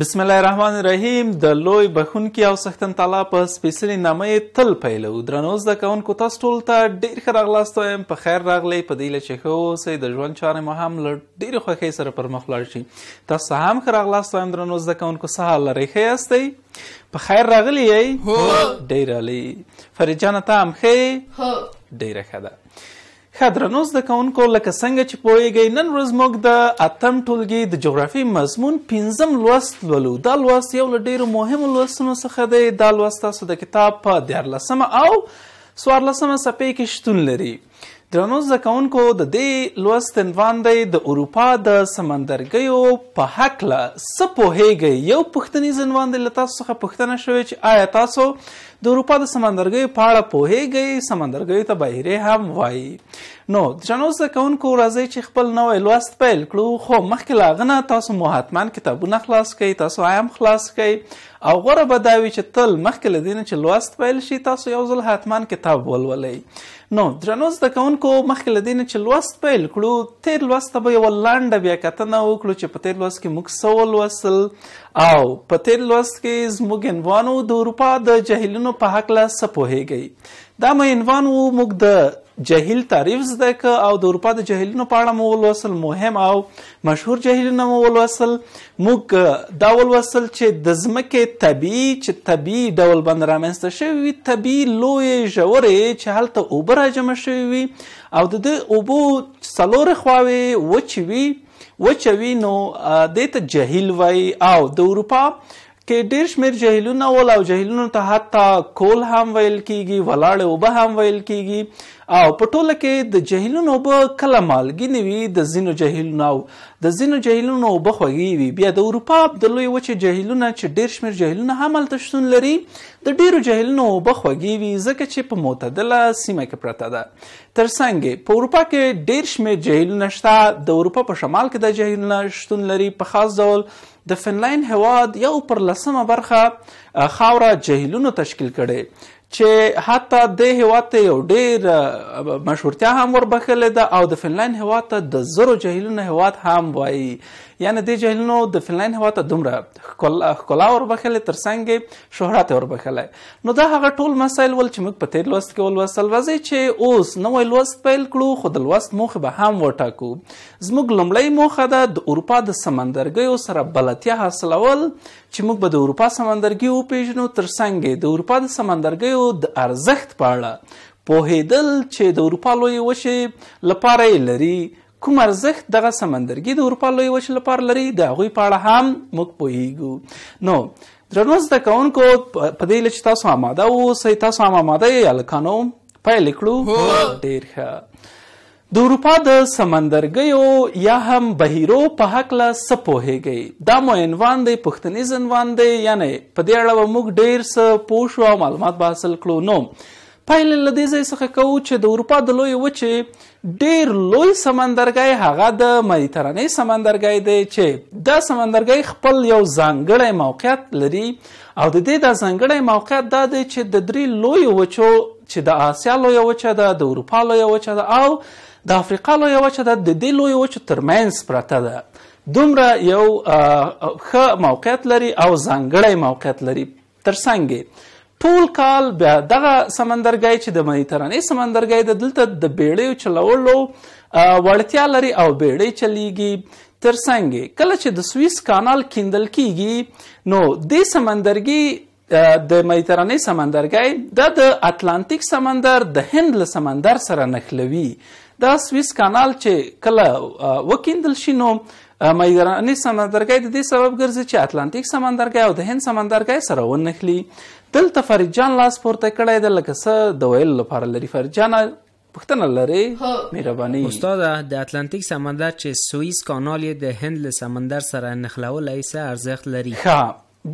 بسم الله الرحمن الرحیم د لوی بخونکي او سختن تعالی په سپیشلي نامه تل پیلو درنو زده کوونکو تاسو ټول ته ډیر ښه راغلاست وایم په خیر راغلی په دې لچ ښه اوسئ د ژوند چارې مو هم له ډیرې خوښۍ سره پر مخ لاړ شي تاسو هم ښه راغلاست وایم درنو زده کوونکو سهار لرئ ښه یاستئ په خیر راغلی یئ ډیر عالی فرید جانه ته هم ښه یې ډیره ښه ده خدرنو زده کوونکو لکه څنګه چې پوهیږئ نن ورځ موږ د اتم ټولګي د جغرافي مضمون پنځم لوست لولو دا لوست یو له ډیرو مهمو لوستونو څخه دی دا لوست تاسو د کتاب په دیارلسمه او څوارلسمه څپې کې شتون لري درنو زکونکو د دې لوست عنوان دی د اروپا د سمندرګیو په حق له سپوهېږي یو پښتنیز عنوان دی لته څخه پښتنه شوې چې آیا تاسو د اروپا د سمندرګیو په اړه پوهېږئ سمندرګیو ته بهیرې هم وایي نو درنو زکونکو راځئ چې خپل نوی لوست پیل کړو خو مخکې له هغه نه تاسو مو حتما کتابونه خلاص کړئ تاسو هم خلاص کړئ او غوره به دا وي چې تل مخکې له دې چې لوست پیل شي تاسو یو ځل حتمان کتاب ولولئ نو درنو زده کوونکو مخکې له دې چې لوست پیل کړو تیر لوست به یو لانډه بیاکتنه وکړو چې په تیر لوست کې موږ څه ولوستل او په تیر لوست کې زموږ عنوان و د اروپا د جهیلونو په هکله څه پوهېږئ دا مې عنوان و موږ د جهیل تعریف زده ک او د اروپا د جهیلونو په اړه مو ولوسل مهم او مشهور جهیلونه مو ولوسل موږ دا ولوسل چې د ځمکې طبي چې طبي ډول باندې رامنځته شوی وي طبي لویې ژورې چې هلته اوبه راجمع شوي وي او د دې اوبو څلورې خواوې وچې وي وچوي نو دې ته جهیل وای او د اروپا کې ډیر شمیر جهیلونه ول او جهیلونو ته حتی کول هم ویل کیږي ولاړ اوبه هم ویل کیږي او په ټوله کې د جهیلونو اوبه کله مالګینې وي د ځینو جهیلونو د ځینو جهیلونو اوبه خوږې وي بیا د اروپا د لوی وچې جهیلونه چې ډیر شمیر جهیلونه هم هلته شتون لري د ډیرو جهیلونو اوبه خوږې وي ځکه چې په معتدله سیمه کې پرته ده تر څنګه په اروپا کې ډیر شمیر جهیلونه شته د اروپا په شمال کې د جهیلونه شتون لري په خاص ډول د فنلاین هواد یو پر لسمه برخه خاوره جهیلونو تشکیل کړي چې حتی د هواد ته یو ډیر مشهورتیا هم وربخلې ده او د فنلاین هواد ته د زرو جهیلونو هواد هم وایي یعنی د جهلونو د فنلند هوا ته دومره ښکلا وربخلې تر څنګ شهرت وربخلې نو دا هغه ټول مسایل ول چې موږ په تیر لوست کې ولوستل وځي چې اوس نوې لوست پیل کړو خو د لوست موخه به هم وټاکو زموږ لمړی موخه ده د اروپا د سمندرګیو سره بلتیا حاصلول چې موږ به د اروپا سمندرګي وپیژنو تر څنګ د اروپا د سمندرګیو د ارزښت په اړه پوهیدل چې د اروپا لوی وشي لپاره لري کوم ارزښت دغه سمندرګي د اروپا لوی وچې لپاره لري د هغوی په اړه هم موږ پوهیږو نو درنو زده کوونکو په دې لچ تاسو آماده اوسئ تاسو هم آماده یې هلکانو پیل کړو ډېر ښه د اروپا د سمندرګیو یا هم بهیرو په هکله څه پوهیږئ دا مو عنوان دی پوښتنیز عنوان دی یعنې په دې اړه به موږ ډېر څه پوه شو او معلومات به حاصل کړو نو پایله لدې ځای څخه کوو چې د اروپا د لوی وچې ډیر لوی سمندرګای هغه د مدیترانه سمندرګای دی چې دا سمندرګای خپل یو ځانګړی موقعیت لري او د دې د ځانګړی موقعیت دا دی چې د درې لوی وچو چې د آسیا لوی وچه ده د اروپا لوی وچه ده او د افریقا لوی وچه ده د دې لوی وچو ترمنځ پرته ده دومره یو ښه موقعیت لري او ځانګړی موقعیت لري ترڅنګ ټول کال بیا دغه سمندرګای چې د مدیترانې سمندرګای د دلته د بیړیو چلولو وړتیا لري او بیړۍ چلیږي ترڅنګ کله چې د سوئیس کانال کیندل کیږي نو د سمندرګي د مدیترانې سمندرګای د اتلانتیک سمندر د هند له سمندر سره نښلوي دا سوئیس کانال چې کله وکیندل شي نو مدیترانې سمندرګای د دې سبب ګرځي چې اتلانتیک سمندرګای او د هند سمندرګای سره ونښلي دلته فرجان لاس پورته کړی د لکه څه د ویل لپاره لري فرجان پښتنه لري مهرباني استاد د اتلانتیک سمندر چې سوئیس کانال د هند له سمندر سره نښلول ایسه ارزښت لري ها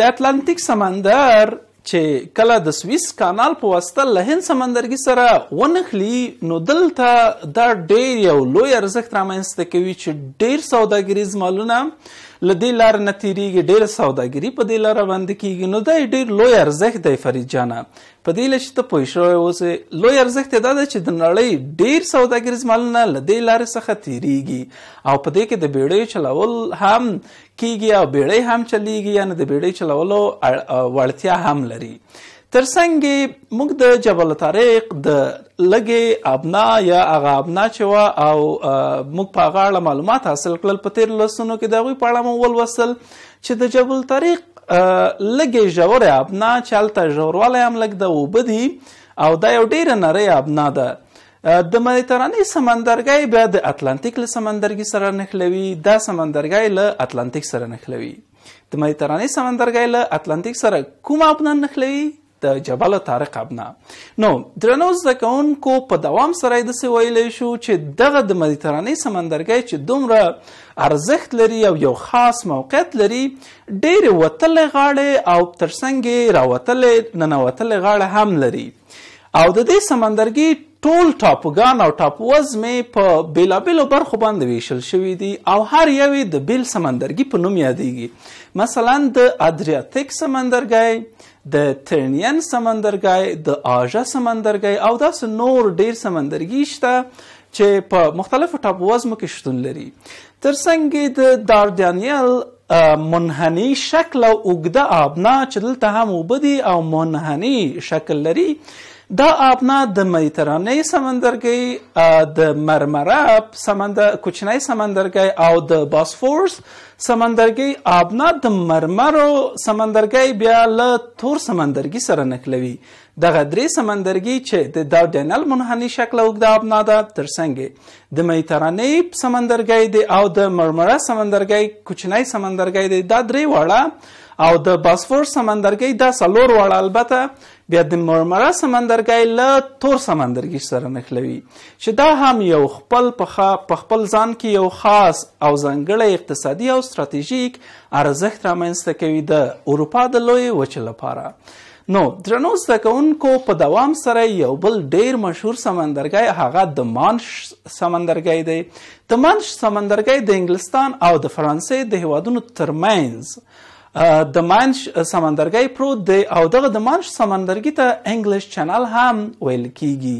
د اتلانتیک سمندر چې کله د سوئیس کانال په واسطه له هند سمندرګي سره ونخلی نو دلته دا ډیر یو لوی ارزښت رامنځته کوي چې ډیر سوداګریز مالونه لدی لار نتیریږي ډیر سوداګری په دې لار باندې کیږي نو دا ډیر لوی ارزښت دی فرید جانا په دې لښت ته پوه شو اوس لوی ارزښت دا دی چې د نړۍ ډیر سوداګریز مالونه لدی لار څخه تیریږي او په دې کې د بیړیو چلاول هم کیږي او بیړۍ هم چلیږي یعنی د بیړۍ چلولو وړتیا هم لري ترڅنګ موږ د جبل طارق د لګي ابنا یا هغه ابنا چې وا او موږ په غاړه معلومات حاصل کړل په تیر لسونو کې دا وی پاړه مو ول وصل چې د جبل طارق لګي جوړه ابنا چلته جوړواله هم لګ د وبدي او دا یو ډیر نری ابنا ده د مدیتراني سمندرګي بیا د اتلانتیک له سمندرګي سره نښلوي دا سمندرګي له اتلانتیک سره نښلوي د مدیتراني سمندرګي له اتلانتیک سره کوم ابنا نښلوي د جبل طارق ابنا نو درنو زکونکو په دوام سره د سی ویلې شو چې دغه د مدیترانه سمندرګي چې دومره ارزښت لري او یو خاص موقعیت لري ډېر وتل غاړه او ترڅنګ راوتل نه نوتل غاړه هم لري او د دې سمندرګي ټول ټاپوګان او ټاپوز مې په بیلابیلو برخو باندې ویشل شوي دي او هر یوې د بیل سمندرګي په نوم یادېږي مثلا د ادریاتیک سمندرګي د ترنین سمندرګای د آژا سمندرګای او داس نور ډیر سمندرګي شته چې په مختلفو ټاپووزمو کې شتون لري ترڅنګ د داردانیل منحنی شکل او اوږده آبنا چې دلته هم اوبه دي او منحنی شکل لري دا آب نه د مدیترانه سمندرګي د مرمره سمندر کوچنی سمندرګي او د باسفورس سمندرګي آب نه د مرمرو سمندرګي بیا له تور سمندرګي سره نښلوي دغه درې سمندرګي چې د دا ډینل منحني شکل او د آب نه د ترڅنګ د مدیترانه سمندرګي او د مرمره سمندرګي کوچنی سمندرګي د درې وړه او د باسفور سمندرګي د سلور وړ البته بیا د مرمره سمندرګي له تور سمندرګي سره نښلوي چې دا هم یو خپل په خپل ځان کې یو خاص او ځانګړی اقتصادي او ستراتیژیک ارزښت رامنځته کوي د اروپا د لوی وچې لپاره نو درنو زدهکوونکو په دوام سره یو بل ډیر مشهور سمندرګی هغه د مانش سمندرګی دی د مانش سمندرګی د انګلستان او د فرانسې د هیوادونو ترمنځ د مانش سمندرګي پروت دی او دغه د مانش سمندرګي ته انګلیش چینل هم ویل کیږي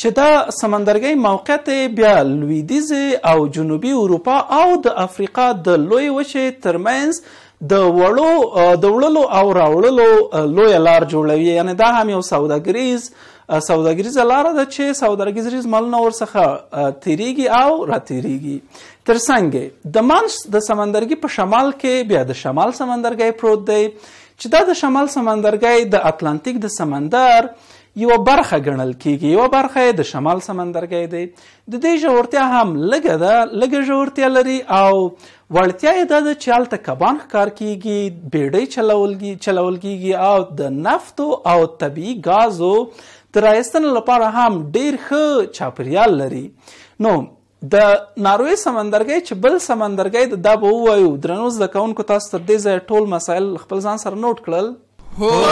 چې دا سمندرګي موقعیت بیا لویدیز او جنوبي اروپا او د افریقا د لوی وشه ترمنځ د وړو د وړلو او راوړلو لوی لار جوړوي یعنی دا هم یو سوداګریز سوداګریز لار ده چې سوداګریز مالونه ورڅخه تیریږي او راتیریږي ترڅنګ د مانس د سمندرګي په شمال کې بیا د شمال سمندرګي پروت دی چې دا د شمال سمندرګي د اتلانتیک د سمندر یو برخه ګڼل کیږي یو برخه د شمال سمندرګي دی د دې جوړتیا هم لګه ده لګه جوړتیا لري او وړتیا یې د چالت کبان ښکار کیږي بیړۍ چلولږي چلولږي او د نفت او طبي غازو ترایستن لپاره هم ډیر ښه چاپریال لري نو د ناروی سمندرګي چې بل سمندرګي د دابو وایو درنو زده کوونکو تاسو تر دې ځای ټول مسایل خپل ځان سره نوٹ کړل هو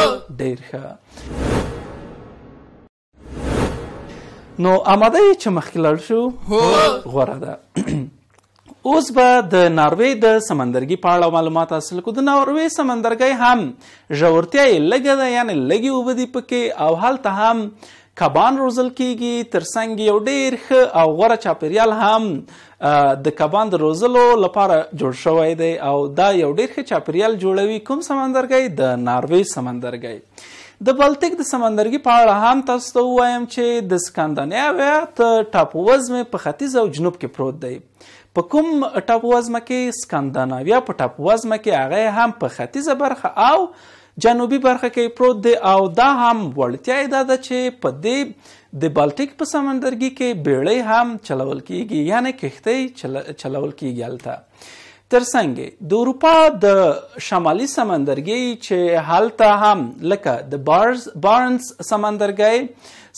ډیر ښه نو آماده چې مخکې لاړ شو غوره ده اوس به د ناروې د سمندرګي په اړه معلومات حاصل کو د ناروې سمندرګي هم ژورتیا یې لږه ده یعنی لږې اوبه دي پکې او هلته هم کبان روزل کیږي ترڅنګ یو ډیر ښه او غوره چاپیریال هم د کبان د روزلو لپاره جوړ شوی دی او دا یو ډیر ښه چاپیریال جوړوي کوم سمندرګي د ناروی سمندرګي د بالټیک د سمندرګي په اړه هم تاسو ته وایم چې د سکندیناویا ته ټاپوزمه په ختیځ او جنوب کې پروت دی په کوم ټاپوزمه کې سکندیناویا په ټاپوزمه کې هغه هم په ختیځه برخه او جنوبي برخه کې پروت دی او دا هم وړتیا دا ده چې په دې د بالټیک په سمندرګي کې بیړۍ هم چلول کیږي یعنی کښتۍ چل... چلول کیږي هلته ترڅنګ د اروپا د شمالي سمندرګي چې حالته هم لکه د بارز بارنس سمندرګي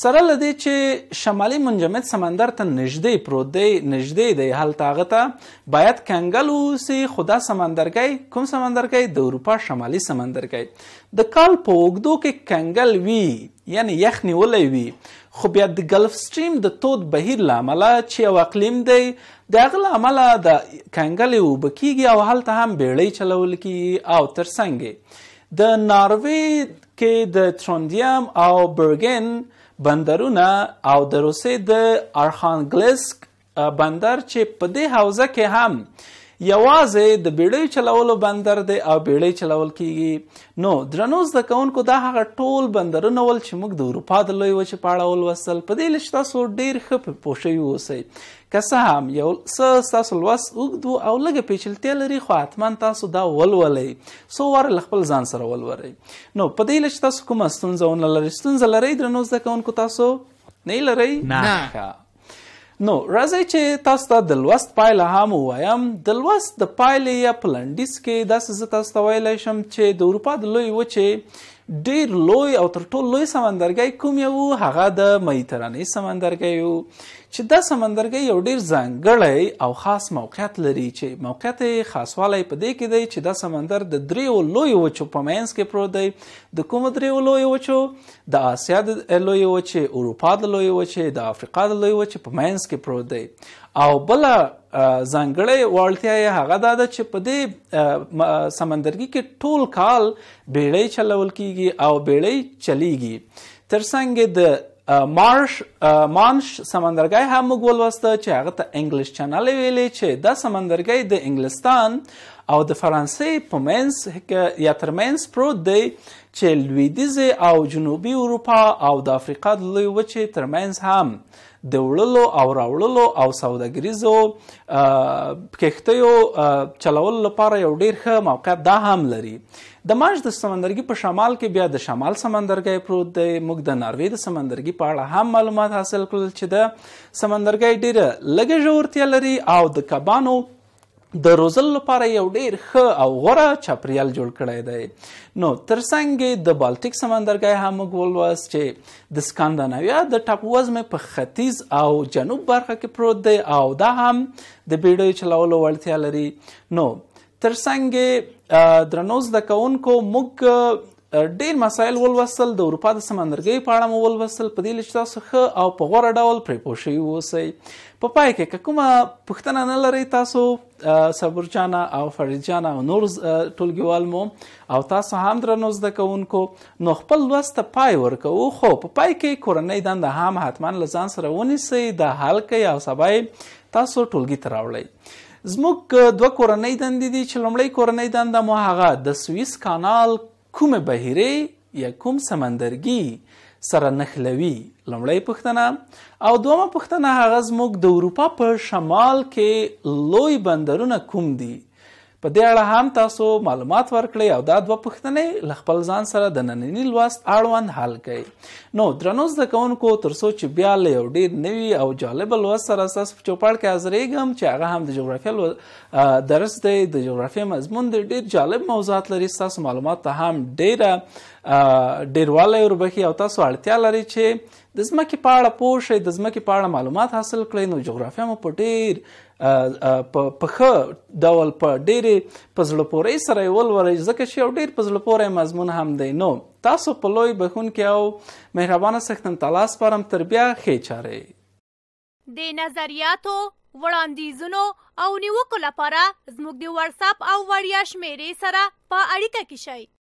سره لدی چې شمالي منجمد سمندر ته نږدې پروت دی نږدې دی حالته هغه ته باید کنګل اوسي خدا سمندرګي کوم سمندرګي د اروپا شمالي سمندرګي د کال په اوږدو کې کنګل وي یعنی یخ نیولی وي خو بیا د ګلف سټریم د تود بهیر لامله چې یو اقلیم دی د هغه لامله د کنګلې اوبه کیږي او هلته هم بیړۍ چلول کیږي او تر څنګ د ناروې کې د تروندیم او برګن بندرونه او د روسیې د ارخانګلسک بندر چې په دې حوزه کې هم یوازې د بیړۍ چلولو بندر دی او بیړۍ چلول کیږي نو درنو زده کوونکو دا هغه ټول بندرونه ول چې موږ د اروپا د لوی وچې په اړه ولوستل په دې لږ تاسو ډېر ښه پې پوه شوي اوسئ که څه هم یو څه ستاسو لوست اوږد و او لږه پیچلتیا لري خو حتما تاسو دا ولولئ څو واره له خپل ځان سره ولورئ نو په دې لږ تاسو کومه ستونزه ونه لرئ ستونزه لرئ درنو زده کوونکو تاسو نه یې لرئ نه نو راځي چې تاسو ته د لوست پایله هم وایم د لوست د پایلې یا پلانډیس کې داسې زه تاسو ته ویلی شم چې د اروپا د لوی وچې ډیر لوی او تر ټولو لوی سمندرګي کوم یو هغه د میتراني سمندرګي یو چې دا سمندرګي یو ډیر ځانګړی او خاص موقعیت لري چې موقعیت خاصوالی په دې کې دی چې دا سمندر د دریو لوی وچو په مینس کې پروت دی د کوم دریو لوی وچو د آسیا د لوی وچې اروپا د لوی وچې د افریقا د لوی وچې په مینس کې پروت دی او بل ځانګړې وړتیا یې هغه دا ده چې په دې سمندرګي کې ټول کال بیړۍ چلول کیږي او بیړۍ چلیږي ترڅنګ د مارش مانش سمندرګي هم موږ ولوسته چې هغه ته انګلیش چینل ویلې چې دا سمندرګي د انګلستان او د فرانسې په منځ یا ترمنځ پروت دی چې لویدیځ او جنوبي اروپا او د افریقا د لوی وچې ترمنځ هم د وړلو او راوړلو او سوداګریزو کښتیو چلول لپاره یو ډیر ښه موقع دا هم لري د ماش د سمندرګي په شمال کې بیا د شمال سمندرګي پروت دی موږ د ناروې د سمندرګي په اړه هم معلومات حاصل کړل چې د سمندرګي ډیره لږه ژورتیا لري او د کبانو د روزل لپاره یو ډیر ښه او غوره چاپریال جوړ کړی دی نو ترڅنګ د بالټیک سمندرګای هم موږ ولوس چې د سکاندیناویا د ټاپوزمه په ختیځ او جنوب برخه کې پروت دی او دا هم د بیړیو چلولو وړتیا لري نو ترڅنګ درنوز د کونکو موږ ډیر مسایل ولوسل د اروپا د سمندرګۍ په اړه مو ولوسل په دې لښتا څخه او په غوړه ډول پرې پوښي وسی په پا پای کې کومه پښتنه نه لري تاسو صبرجانا او فرجانا او نور ټولګیوال مو او تاسو هم درنو زده کوونکو نو خپل لوست پای ورکو خو په پا پای کې کورنۍ دند هم حتمان لزان سره ونیسي د حل کې او سبای تاسو ټولګي ته راوړئ زموږ دوه کورنۍ دندې دي چې لومړی کورنۍ دنده مو هغه د سویس کانال کومه بهیره یا کوم سمندرګي سره نخلوي لمړی پښتنه او دومه پښتنه هغه زموږ د اروپا په شمال کې لوی بندرونه کوم دي په دې اړه هم تاسو معلومات ورکړئ او دا دوه پوښتنې ل خپل ځان سره د نننی لوست اړوند حل کړئ نو درنو زده کوونکو تر څو چې بیا له یو ډیر نوي او جالب لوست سره تاسو په چوپړ کې حاضرېږم چې هغه هم د جغرافیې درس دی د جغرافیې مضمون دی ډیر جالب موضوعات لري تاسو معلومات ته هم ډیره ډیروالی وربخي او تاسو اړتیا لري چې د ځمکې په اړه پوه شئ د ځمکې په اړه معلومات حاصل کړئ نو جغرافیه مو په ډېر په ښه ډول په ډېرې په زړه پورې سره یې ولورئ ځکه چې یو ډېر په زړه پورې مضمون هم دی نو تاسو په لوی بخونکي او مهربانه څښتن تعالی سپارم تر بیا ښې چارې د نظریاتو وړاندیزونو او نیوکو لپاره زموږ د واتس اپ او وړیا شمیرې سره په اړیکه کې شئ